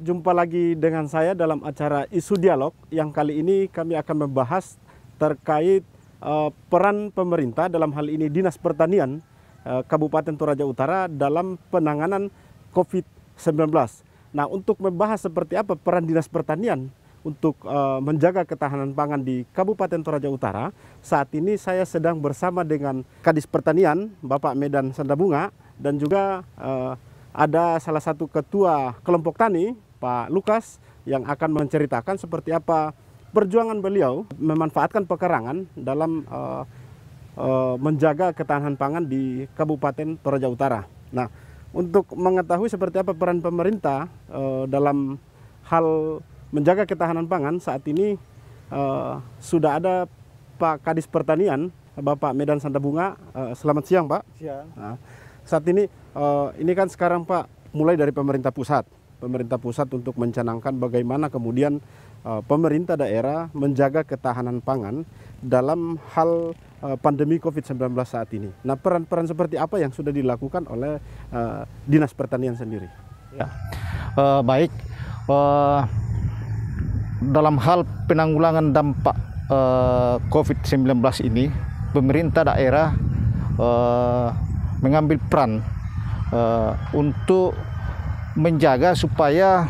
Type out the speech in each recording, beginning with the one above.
Jumpa lagi dengan saya dalam acara Isu Dialog yang kali ini kami akan membahas terkait eh, peran pemerintah dalam hal ini Dinas Pertanian eh, Kabupaten Toraja Utara dalam penanganan COVID-19. Nah, untuk membahas seperti apa peran Dinas Pertanian untuk uh, menjaga ketahanan pangan di Kabupaten Toraja Utara. Saat ini saya sedang bersama dengan Kadis Pertanian Bapak Medan Sandabunga dan juga uh, ada salah satu ketua kelompok tani Pak Lukas yang akan menceritakan seperti apa perjuangan beliau memanfaatkan pekarangan dalam uh, uh, menjaga ketahanan pangan di Kabupaten Toraja Utara. Nah, untuk mengetahui seperti apa peran pemerintah uh, dalam hal menjaga ketahanan pangan saat ini uh, sudah ada Pak Kadis Pertanian Bapak Medan Bunga Uh, selamat siang Pak. Siang. Nah, saat ini uh, ini kan sekarang Pak mulai dari pemerintah pusat, pemerintah pusat untuk mencanangkan bagaimana kemudian uh, pemerintah daerah menjaga ketahanan pangan dalam hal uh, pandemi COVID-19 saat ini. Nah, peran-peran seperti apa yang sudah dilakukan oleh uh, Dinas Pertanian sendiri? Ya, uh, baik. Uh, dalam hal penanggulangan dampak uh, eh, COVID-19 ini, pemerintah daerah uh, mengambil peran uh, untuk menjaga supaya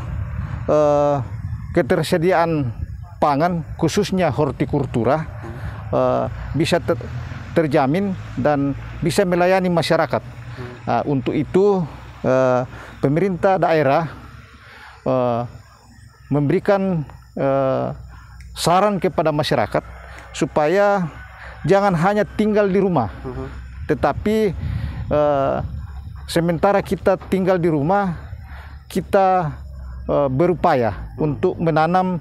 uh, ketersediaan pangan khususnya hortikultura uh, bisa ter terjamin dan bisa melayani masyarakat. Uh, untuk itu uh, pemerintah daerah uh, memberikan eh, saran kepada masyarakat supaya jangan hanya tinggal di rumah, uh -huh. tetapi eh, sementara kita tinggal di rumah kita eh, berupaya uh -huh. untuk menanam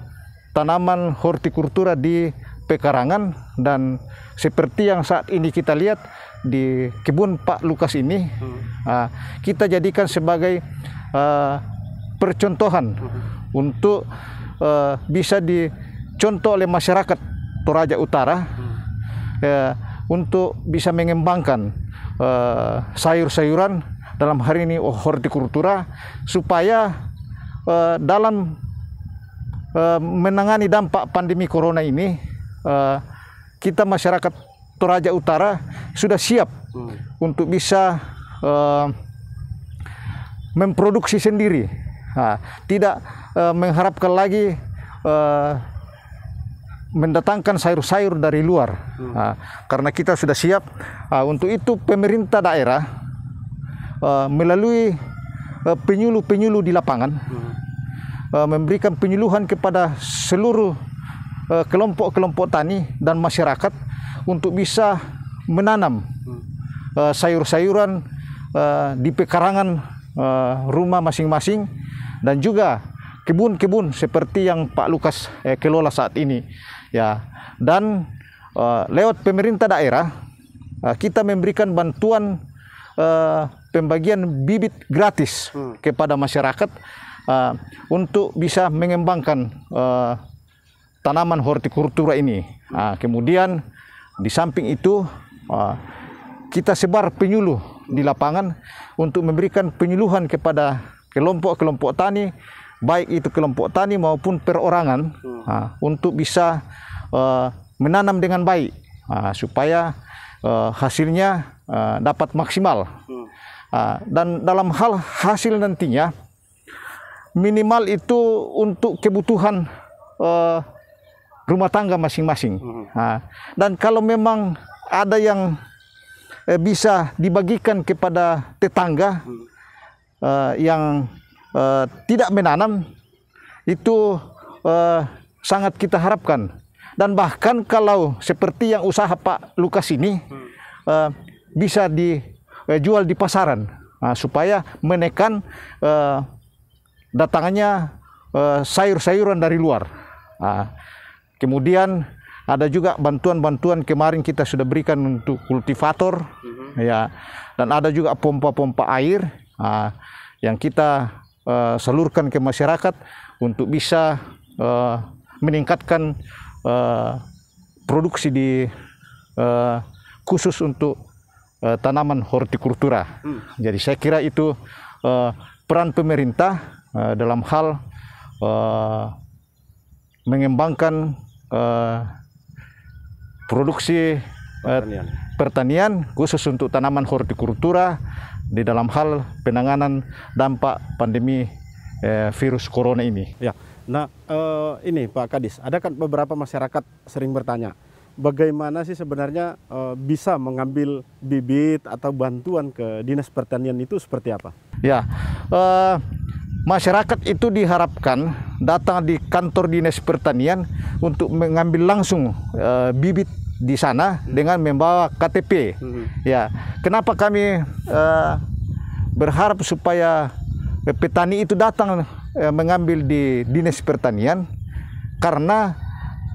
tanaman hortikultura di pekarangan dan seperti yang saat ini kita lihat di kebun Pak Lukas ini hmm. uh, kita jadikan sebagai uh, percontohan hmm. untuk uh, bisa dicontoh oleh masyarakat Toraja Utara ya, untuk bisa mengembangkan uh, sayur-sayuran dalam hari ini oh, hortikultura supaya uh, dalam uh, menangani dampak pandemi corona ini uh, kita masyarakat Toraja Utara sudah siap hmm. untuk bisa uh, memproduksi sendiri Nah, tidak e, mengharapkan lagi e, mendatangkan sayur-sayur dari luar. Nah, karena kita sudah siap. Nah, untuk itu pemerintah daerah e, melalui penyuluh-penyuluh di lapangan hmm. memberikan penyuluhan kepada seluruh kelompok-kelompok tani dan masyarakat untuk bisa menanam hmm. sayur-sayuran di pekarangan rumah masing-masing dan juga kebun-kebun seperti yang Pak Lukas eh, kelola saat ini ya dan uh, lewat pemerintah daerah uh, kita memberikan bantuan uh, pembagian bibit gratis hmm. kepada masyarakat uh, untuk bisa mengembangkan uh, tanaman hortikultura ini uh, kemudian di samping itu uh, kita sebar penyuluh di lapangan untuk memberikan penyuluhan kepada kelompok-kelompok tani baik itu kelompok tani maupun perorangan hmm. uh, untuk bisa uh, menanam dengan baik uh, supaya uh, hasilnya uh, dapat maksimal hmm. uh, dan dalam hal hasil nantinya minimal itu untuk kebutuhan uh, rumah tangga masing-masing hmm. uh, dan kalau memang ada yang bisa dibagikan kepada tetangga hmm uh, yang uh, tidak menanam itu uh, sangat kita harapkan dan bahkan kalau seperti yang usaha Pak Lukas ini uh, bisa dijual di pasaran nah, supaya menekan uh, datangannya uh, sayur-sayuran dari luar. Nah, kemudian ada juga bantuan-bantuan kemarin kita sudah berikan untuk kultivator, hmm. ya, dan ada juga pompa-pompa air uh, yang kita uh, salurkan ke masyarakat untuk bisa uh, meningkatkan uh, produksi di uh, khusus untuk uh, tanaman hortikultura. Hmm. Jadi saya kira itu uh, peran pemerintah uh, dalam hal uh, mengembangkan uh, produksi pertanian. Eh, pertanian khusus untuk tanaman hortikultura di dalam hal penanganan dampak pandemi eh, virus corona ini. Ya. Nah, eh, ini Pak Kadis, ada kan beberapa masyarakat sering bertanya, bagaimana sih sebenarnya eh, bisa mengambil bibit atau bantuan ke Dinas Pertanian itu seperti apa? Ya. Eh, masyarakat itu diharapkan datang di kantor dinas pertanian untuk mengambil langsung e, bibit di sana hmm. dengan membawa KTP. Hmm. Ya, kenapa kami uh, berharap supaya petani itu datang uh, mengambil di dinas pertanian? Karena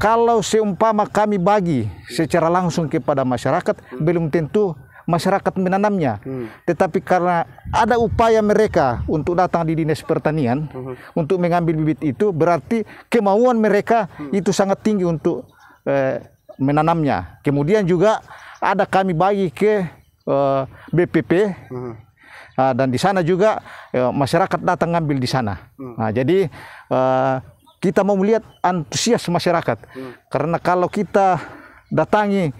kalau seumpama kami bagi secara langsung kepada masyarakat, hmm. belum tentu masyarakat menanamnya. Hmm. Tetapi karena ada upaya mereka untuk datang di dinas pertanian hmm. untuk mengambil bibit itu, berarti kemauan mereka hmm. itu sangat tinggi untuk eh, menanamnya. Kemudian juga ada kami bagi ke uh, eh, BPP. -huh. Hmm. Ah, uh, dan di sana juga uh, masyarakat datang ngambil di sana. -huh. Hmm. Nah, jadi uh, kita mau melihat antusias masyarakat. -huh. Hmm. Karena kalau kita datangi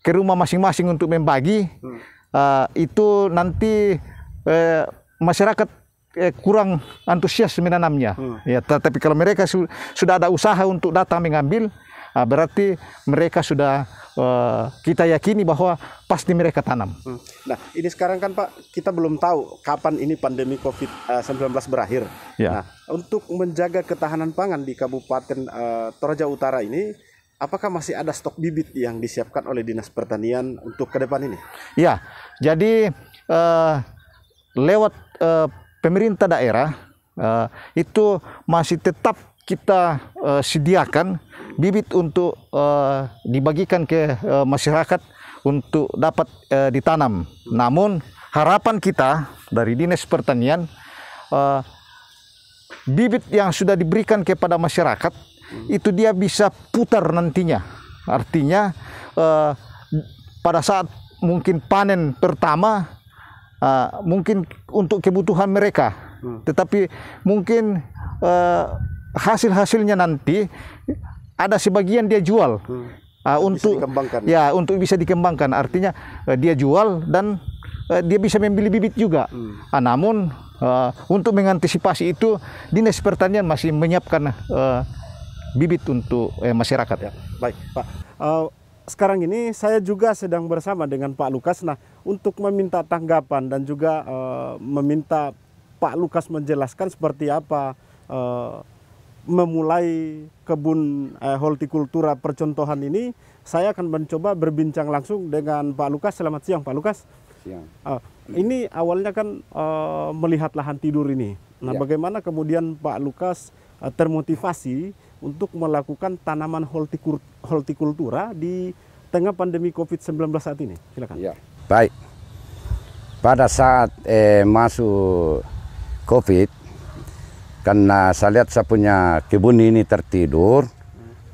ke rumah masing-masing untuk membagi, -huh. uh, itu nanti uh, masyarakat eh, kurang antusias menanamnya. Hmm. Ya, tetapi kalau mereka su sudah ada usaha untuk datang mengambil, Ah, berarti mereka sudah eh, kita yakini bahwa pasti mereka tanam. Hmm. Nah, ini sekarang kan Pak, kita belum tahu kapan ini pandemi COVID-19 eh, berakhir. Ya. Nah, untuk menjaga ketahanan pangan di Kabupaten uh, Toraja Utara ini, apakah masih ada stok bibit yang disiapkan oleh Dinas Pertanian untuk ke depan ini? Ya, jadi uh, lewat uh, pemerintah daerah uh, itu masih tetap kita uh, sediakan bibit untuk uh, dibagikan ke uh, masyarakat untuk dapat uh, ditanam. Namun harapan kita dari Dinas Pertanian uh, bibit yang sudah diberikan kepada masyarakat itu dia bisa putar nantinya. Artinya uh, pada saat mungkin panen pertama uh, mungkin untuk kebutuhan mereka, hmm. tetapi mungkin uh, hasil-hasilnya nanti ada sebagian dia jual hmm. uh, untuk ya untuk bisa dikembangkan artinya uh, dia jual dan uh, dia bisa membeli bibit juga hmm. uh, namun uh, untuk mengantisipasi itu dinas pertanian masih menyiapkan uh, bibit untuk uh, masyarakat ya baik pak uh, sekarang ini saya juga sedang bersama dengan Pak Lukas. Nah, untuk meminta tanggapan dan juga uh, meminta Pak Lukas menjelaskan seperti apa uh, memulai kebun eh, hortikultura percontohan ini, saya akan mencoba berbincang langsung dengan Pak Lukas. Selamat siang, Pak Lukas. Siang. Uh, ini awalnya kan uh, melihat lahan tidur ini. Nah, ya. bagaimana kemudian Pak Lukas uh, termotivasi untuk melakukan tanaman hortikultura di tengah pandemi COVID-19 saat ini? Silakan. Ya. Baik. Pada saat eh, masuk COVID, karena saya lihat saya punya kebun ini tertidur,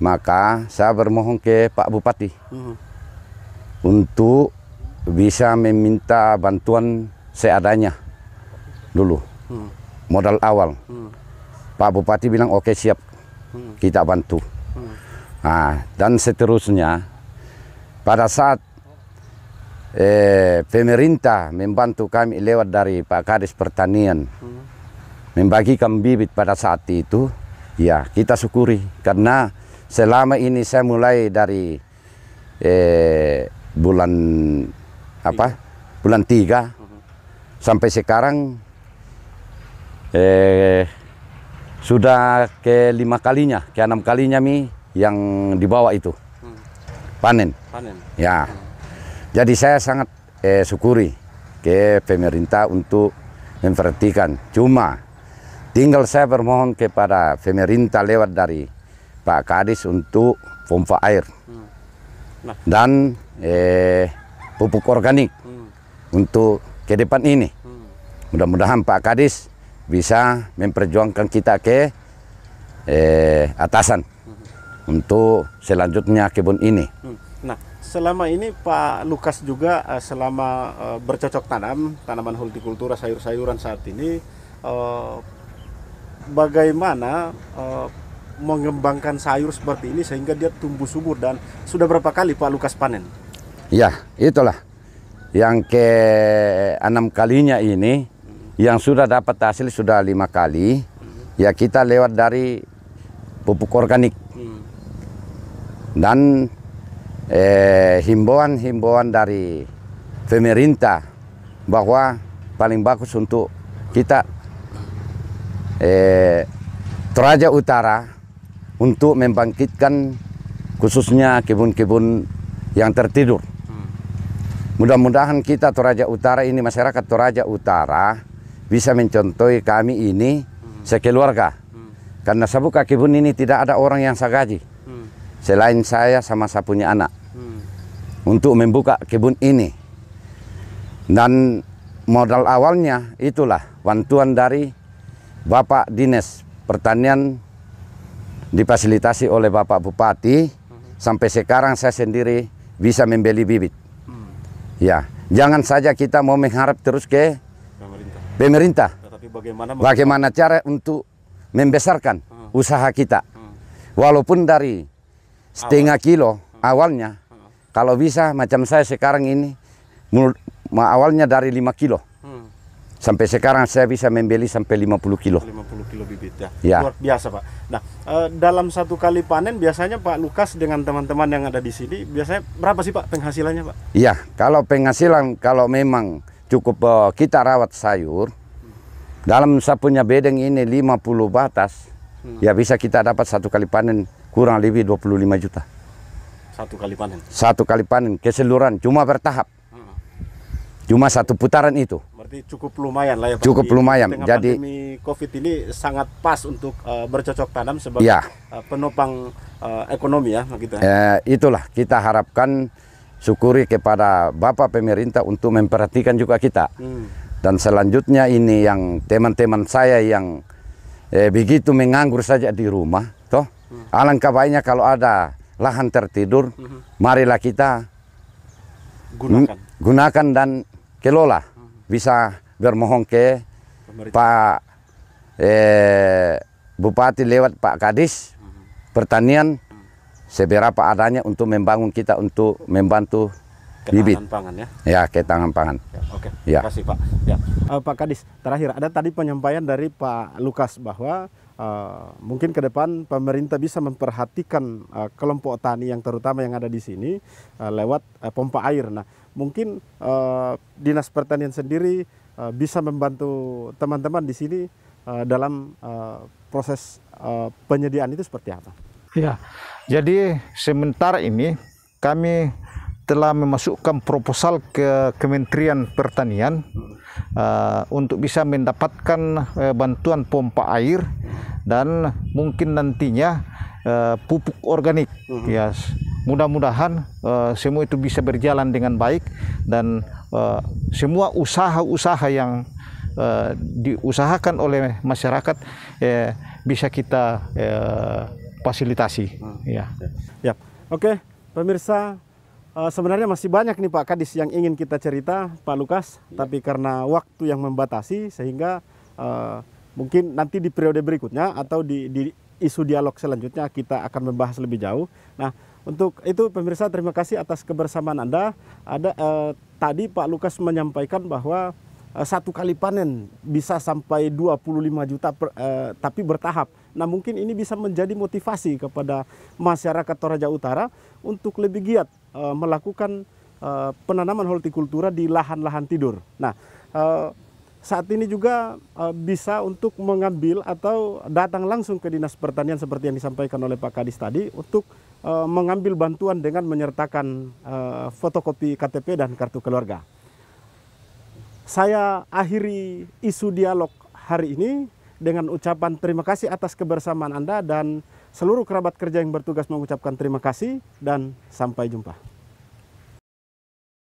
maka saya bermohon ke Pak Bupati hmm. untuk bisa meminta bantuan seadanya dulu, hmm. modal awal. Hmm. Pak Bupati bilang oke okay, siap, hmm. kita bantu. Hmm. Nah, dan seterusnya, pada saat eh, pemerintah membantu kami lewat dari Pak Kadis Pertanian, hmm membagikan bibit pada saat itu, ya kita syukuri karena selama ini saya mulai dari eh, bulan apa bulan tiga sampai sekarang eh, sudah ke lima kalinya, ke enam kalinya mi yang dibawa itu panen. Panen. Ya, jadi saya sangat eh, syukuri ke pemerintah untuk memperhatikan. Cuma Tinggal saya bermohon kepada pemerintah lewat dari Pak Kadis untuk pompa air hmm. nah. dan eh, pupuk organik hmm. untuk ke depan ini. Hmm. Mudah-mudahan Pak Kadis bisa memperjuangkan kita ke eh, atasan hmm. untuk selanjutnya kebun ini. Hmm. Nah, selama ini Pak Lukas juga eh, selama uh, bercocok tanam tanaman hortikultura sayur-sayuran saat ini uh, bagaimana uh, mengembangkan sayur seperti ini sehingga dia tumbuh subur dan sudah berapa kali Pak Lukas panen? Ya, itulah yang ke enam kalinya ini yang sudah dapat hasil sudah lima kali. Ya kita lewat dari pupuk organik dan eh, himbauan -himbauan dari pemerintah bahwa paling bagus untuk kita eh, Toraja Utara untuk membangkitkan khususnya kebun-kebun yang tertidur. Hmm. Mudah-mudahan kita Toraja Utara ini, masyarakat Toraja Utara bisa mencontohi kami ini hmm. sekeluarga. Hmm. Karena sabuk Kebun ini tidak ada orang yang saya gaji. Selain saya sama saya punya anak. Untuk membuka kebun ini. Dan modal awalnya itulah bantuan dari Bapak Dinas Pertanian difasilitasi oleh Bapak Bupati hmm. sampai sekarang saya sendiri bisa membeli bibit. Hmm. Ya, jangan saja kita mau mengharap terus ke pemerintah. pemerintah. Ya, tapi bagaimana bagaimana cara untuk membesarkan hmm. usaha kita? Hmm. Walaupun dari setengah Awal. kilo hmm. awalnya hmm. kalau bisa macam saya sekarang ini awalnya dari 5 kilo. Sampai sekarang saya bisa membeli sampai 50 kilo. 50 kilo bibit ya. ya. Luar biasa Pak. Nah eh, dalam satu kali panen biasanya Pak Lukas dengan teman-teman yang ada di sini biasanya berapa sih Pak penghasilannya Pak? Iya kalau penghasilan kalau memang cukup e, kita rawat sayur hmm. dalam sapunya bedeng ini 50 batas hmm. ya bisa kita dapat satu kali panen kurang lebih 25 juta. Satu kali panen? Satu kali panen keseluruhan cuma bertahap. Hmm. Cuma satu putaran itu. Berarti cukup lumayan lah ya. Pak. Cukup lumayan. Di Jadi pandemi Covid ini sangat pas untuk uh, bercocok tanam sebagai ya. uh, penopang uh, ekonomi ya kita. Eh, itulah kita harapkan syukuri kepada Bapak pemerintah untuk memperhatikan juga kita. Hmm. Dan selanjutnya ini yang teman-teman saya yang eh, begitu menganggur saja di rumah, toh hmm. alangkah baiknya kalau ada lahan tertidur, hmm. marilah kita gunakan, gunakan dan kelola bisa bermohon ke Pemerintah. Pak eh, Bupati lewat Pak Kadis mhm. pertanian mhm. seberapa adanya untuk membangun kita untuk membantu bibit pangan ya ya tangan pangan ya, oke okay. ya. terima kasih Pak ya. uh, Pak Kadis terakhir ada tadi penyampaian dari Pak Lukas bahwa Uh, mungkin ke depan pemerintah bisa memperhatikan uh, kelompok tani yang terutama yang ada di sini uh, lewat uh, pompa air. Nah, mungkin uh, dinas pertanian sendiri uh, bisa membantu teman-teman di sini uh, dalam uh, proses uh, penyediaan itu seperti apa? Ya, jadi sementara ini kami telah memasukkan proposal ke Kementerian Pertanian uh, untuk bisa mendapatkan uh, bantuan pompa air dan mungkin nantinya uh, pupuk organik. Uh mhm. -huh. Ya, mudah-mudahan uh, semua itu bisa berjalan dengan baik dan uh, semua usaha-usaha yang uh, diusahakan oleh masyarakat uh, bisa kita uh, fasilitasi. Uh mhm. -huh. Ya. Ya. Oke, okay, pemirsa Eh, sebenarnya masih banyak nih Pak Kadis yang ingin kita cerita Pak Lukas, ya. tapi karena waktu yang membatasi sehingga uh, mungkin nanti di periode berikutnya atau di, di isu dialog selanjutnya kita akan membahas lebih jauh. Nah untuk itu pemirsa terima kasih atas kebersamaan Anda. Ada uh, tadi Pak Lukas menyampaikan bahwa satu kali panen bisa sampai 25 juta per, uh, tapi bertahap. Nah mungkin ini bisa menjadi motivasi kepada masyarakat Toraja Utara untuk lebih giat Eh, melakukan eh, penanaman hortikultura di lahan-lahan tidur. Nah, eh, saat ini juga bisa untuk mengambil atau datang langsung ke Dinas Pertanian seperti yang disampaikan oleh Pak Kadis tadi untuk mengambil bantuan dengan menyertakan fotokopi KTP dan kartu keluarga. Saya akhiri isu dialog hari ini dengan ucapan terima kasih atas kebersamaan Anda dan Seluruh kerabat kerja yang bertugas mengucapkan terima kasih dan sampai jumpa.